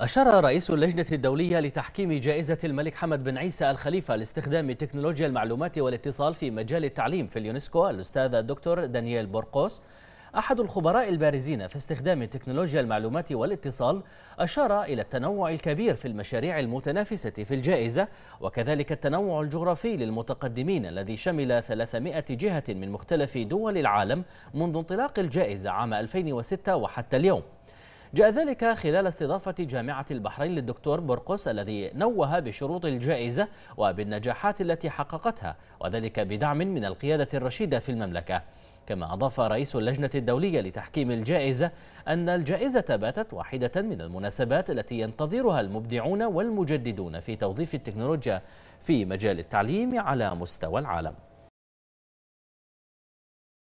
أشار رئيس اللجنة الدولية لتحكيم جائزة الملك حمد بن عيسى الخليفة لاستخدام تكنولوجيا المعلومات والاتصال في مجال التعليم في اليونسكو الأستاذ الدكتور دانييل بورقوس أحد الخبراء البارزين في استخدام تكنولوجيا المعلومات والاتصال أشار إلى التنوع الكبير في المشاريع المتنافسة في الجائزة وكذلك التنوع الجغرافي للمتقدمين الذي شمل 300 جهة من مختلف دول العالم منذ انطلاق الجائزة عام 2006 وحتى اليوم جاء ذلك خلال استضافة جامعة البحرين للدكتور برقس الذي نوه بشروط الجائزة وبالنجاحات التي حققتها وذلك بدعم من القيادة الرشيدة في المملكة كما أضاف رئيس اللجنة الدولية لتحكيم الجائزة أن الجائزة باتت واحدة من المناسبات التي ينتظرها المبدعون والمجددون في توظيف التكنولوجيا في مجال التعليم على مستوى العالم